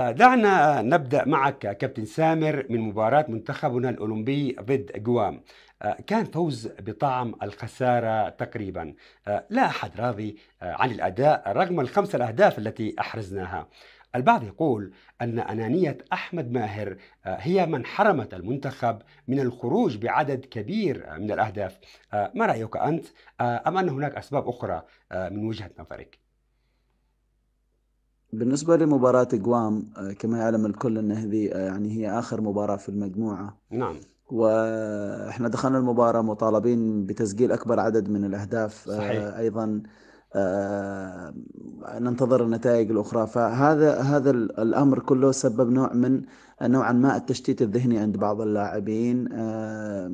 دعنا نبدأ معك كابتن سامر من مباراة منتخبنا الأولمبي ضد جوام كان فوز بطعم الخسارة تقريبا لا أحد راضي عن الأداء رغم الخمسة الأهداف التي أحرزناها البعض يقول أن أنانية أحمد ماهر هي من حرمت المنتخب من الخروج بعدد كبير من الأهداف ما رأيك أنت أم أن هناك أسباب أخرى من وجهة نظرك؟ بالنسبة لمباراة جوام آه، كما يعلم الكل أن هذه آه، يعني هي آخر مباراة في المجموعة نعم واحنا دخلنا المباراة مطالبين بتسجيل أكبر عدد من الأهداف آه، صحيح. أيضا ننتظر النتائج الاخرى فهذا هذا الامر كله سبب نوع من نوعا ما التشتيت الذهني عند بعض اللاعبين آه،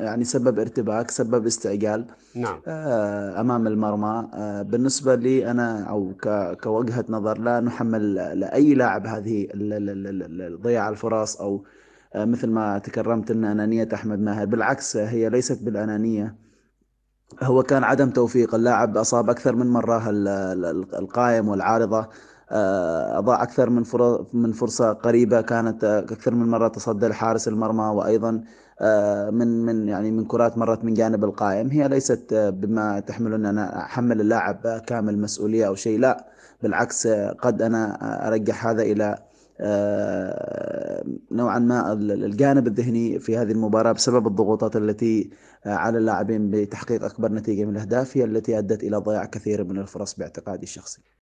يعني سبب ارتباك سبب استعجال نعم. آه، امام المرمى آه، بالنسبه لي انا او كوجهه نظر لا نحمل لاي لاعب هذه ضياع الفرص او مثل ما تكرمت ان انانيه احمد ماهر بالعكس هي ليست بالانانيه هو كان عدم توفيق اللاعب أصاب أكثر من مرة القائم والعارضة آه، أضاع أكثر من من فرصة قريبة كانت آه، أكثر من مرة تصدى لحارس المرمى وأيضا آه، من من يعني من كرات مرت من جانب القائم هي ليست بما تحمل أن أنا أحمل اللاعب كامل مسؤولية أو شيء لا بالعكس قد أنا أرجح هذا إلى نوعا ما الجانب الذهني في هذه المباراة بسبب الضغوطات التي آه، على اللاعبين بتحقيق أكبر نتيجة من الأهداف هي التي أدت إلى ضياع كثير من الفرص باعتقادي الشخصي